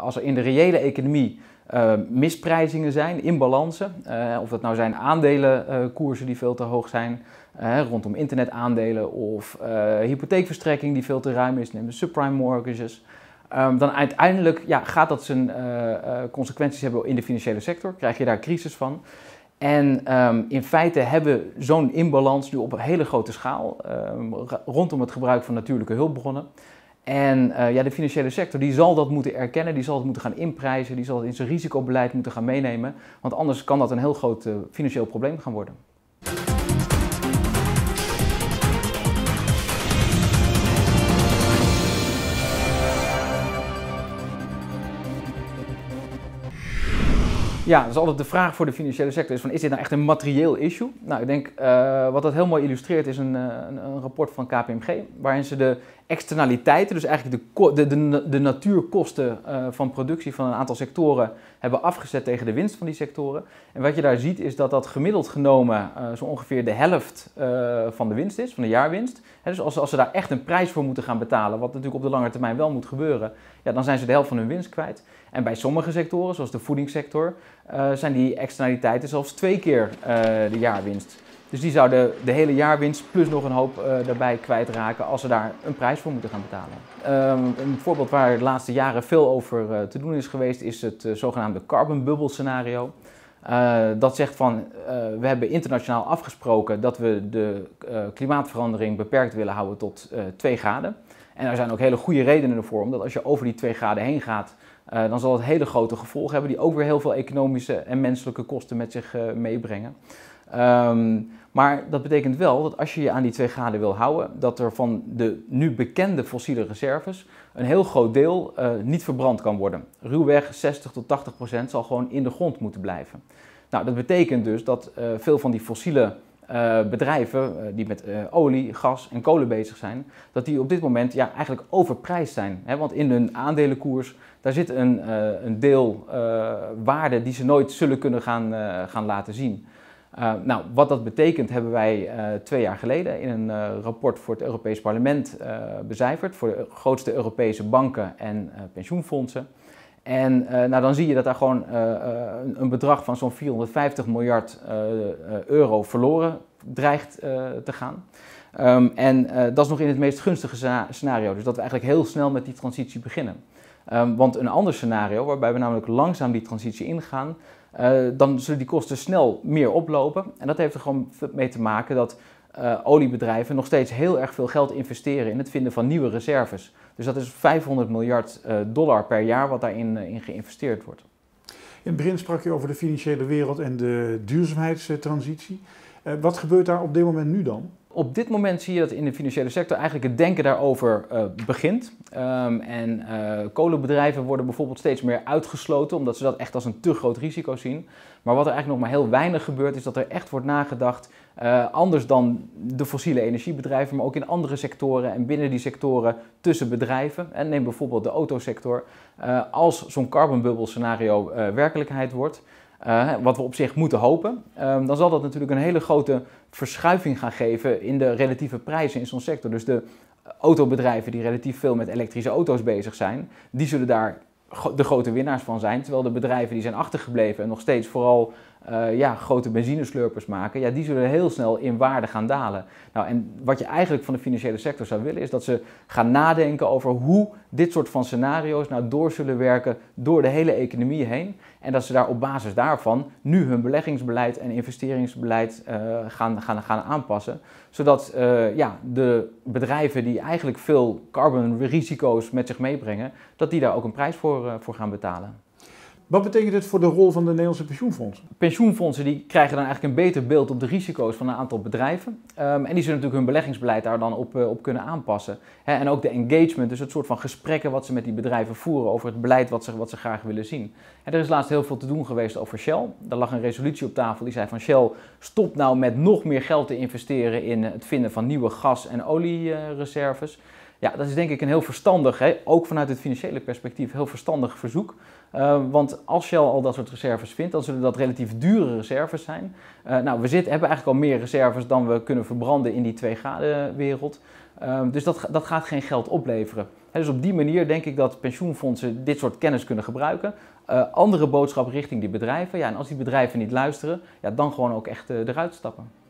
Als er in de reële economie eh, misprijzingen zijn, imbalansen, eh, of dat nou zijn aandelenkoersen die veel te hoog zijn, eh, rondom internetaandelen of hypotheekverstrekking die veel te ruim is, neem de subprime mortgages. Ehm, dan uiteindelijk ja, gaat dat zijn consequenties hebben in de financiële sector. Krijg je daar crisis van? En ehm, in feite hebben we zo'n imbalans nu op een hele grote schaal ehm, rondom het gebruik van natuurlijke hulpbronnen. En eh, ja, de financiële sector die zal dat moeten erkennen, die zal het moeten gaan inprijzen, die zal het in zijn risicobeleid moeten gaan meenemen. Want anders kan dat een heel groot eh, financieel probleem gaan worden. Ja, dat is altijd de vraag voor de financiële sector. Is, van, is dit nou echt een materieel issue? Nou, ik denk eh, wat dat heel mooi illustreert is een, een, rapport van KPMG. Waarin ze de externaliteiten, dus eigenlijk de, de, de, natuurkosten eh, van productie van een aantal sectoren, hebben afgezet tegen de winst van die sectoren. En wat je daar ziet is dat dat gemiddeld genomen eh, zo ongeveer de helft eh, van de winst is, van de jaarwinst. dus als, als ze daar echt een prijs voor moeten gaan betalen, wat natuurlijk op de lange termijn wel moet gebeuren, ja, dan zijn ze de helft van hun winst kwijt. En bij sommige sectoren, zoals de voedingssector, zijn die externaliteiten zelfs twee keer de jaarwinst. Dus die zouden de hele jaarwinst plus nog een hoop uh, daarbij kwijtraken als ze daar een prijs voor moeten gaan betalen. Ehm, een voorbeeld waar de laatste jaren veel over eh, te doen is geweest is het eh, zogenaamde carbon bubble scenario. dat zegt van we hebben internationaal afgesproken dat we de klimaatverandering beperkt willen houden tot 2 graden. En daar zijn ook hele goede redenen ervoor, omdat als je over die 2 graden heen gaat, eh, dan zal het hele grote gevolgen hebben, die ook weer heel veel economische en menselijke kosten met zich eh, meebrengen. Ehm, maar dat betekent wel dat als je je aan die 2 graden wil houden, dat er van de nu bekende fossiele reserves een heel groot deel eh, niet verbrand kan worden. Ruwweg 60 tot 80 procent zal gewoon in de grond moeten blijven. Nou, dat betekent dus dat veel van die fossiele eh, bedrijven eh, die met eh, olie, gas en kolen bezig zijn, dat die op dit moment ja, eigenlijk overprijsd zijn. Hè? Want in hun aandelenkoers, daar zit een, een deel waarde die ze nooit zullen kunnen gaan, gaan laten zien. nou, wat dat betekent hebben wij twee jaar geleden in een rapport voor het Europees Parlement becijferd, voor de grootste Europese banken en pensioenfondsen. En eh, nou, dan zie je dat daar gewoon eh, eh, een bedrag van zo'n 450 miljard euro verloren dreigt te gaan. Ehm, en dat is nog in het meest gunstige scenario, dus dat we eigenlijk heel snel met die transitie beginnen. Ehm, want een ander scenario, waarbij we namelijk langzaam die transitie ingaan, dan zullen die kosten snel meer oplopen. En dat heeft er gewoon mee te maken dat eh, oliebedrijven nog steeds heel erg veel geld investeren in het vinden van nieuwe reserves. Dus dat is 500 miljard eh, dollar per jaar wat daarin eh, in geïnvesteerd wordt. In het begin sprak je over de financiële wereld en de duurzaamheidstransitie. wat gebeurt daar op dit moment nu dan? op dit moment zie je dat in de financiële sector eigenlijk het denken daarover eh, begint. Ehm, en uh, kolenbedrijven worden bijvoorbeeld steeds meer uitgesloten, omdat ze dat echt als een te groot risico zien. Maar wat er eigenlijk nog maar heel weinig gebeurt, is dat er echt wordt nagedacht, eh, anders dan de fossiele energiebedrijven, maar ook in andere sectoren en binnen die sectoren tussen bedrijven. En neem bijvoorbeeld de autosector. als zo'n carbon scenario werkelijkheid wordt. Eh, wat we op zich moeten hopen, ehm, dan zal dat natuurlijk een hele grote verschuiving gaan geven in de relatieve prijzen in zo'n sector. Dus de autobedrijven die relatief veel met elektrische auto's bezig zijn, die zullen daar de grote winnaars van zijn. Terwijl de bedrijven die zijn achtergebleven en nog steeds vooral eh, ja, grote benzineslurpers maken, ja, die zullen heel snel in waarde gaan dalen. Nou, en wat je eigenlijk van de financiële sector zou willen, is dat ze gaan nadenken over hoe dit soort van scenario's nou door zullen werken door de hele economie heen. En dat ze daar op basis daarvan nu hun beleggingsbeleid en investeringsbeleid eh, gaan, gaan, gaan aanpassen. Zodat eh, ja, de bedrijven die eigenlijk veel carbon risico's met zich meebrengen, dat die daar ook een prijs voor, voor gaan betalen. Wat betekent dit voor de rol van de Nederlandse pensioenfondsen? Pensioenfondsen die krijgen dan eigenlijk een beter beeld op de risico's van een aantal bedrijven. Ehm, en die zullen natuurlijk hun beleggingsbeleid daar dan op, eh, op kunnen aanpassen. en ook de engagement, dus het soort van gesprekken wat ze met die bedrijven voeren over het beleid wat ze, wat ze graag willen zien. er is laatst heel veel te doen geweest over Shell. Daar lag een resolutie op tafel die zei van Shell, stop nou met nog meer geld te investeren in het vinden van nieuwe gas- en oliereserves. Uh, ja, dat is denk ik een heel verstandig, hè, ook vanuit het financiële perspectief, heel verstandig verzoek. Eh, want als Shell al dat soort reserves vindt, dan zullen dat relatief dure reserves zijn. Eh, nou, we hebben eigenlijk al meer reserves dan we kunnen verbranden in die 2 graden wereld. Ehm, dus dat, dat gaat geen geld opleveren. dus op die manier denk ik dat pensioenfondsen dit soort kennis kunnen gebruiken. Eh, andere boodschap richting die bedrijven. Ja, en als die bedrijven niet luisteren, ja, dan gewoon ook echt eruit stappen.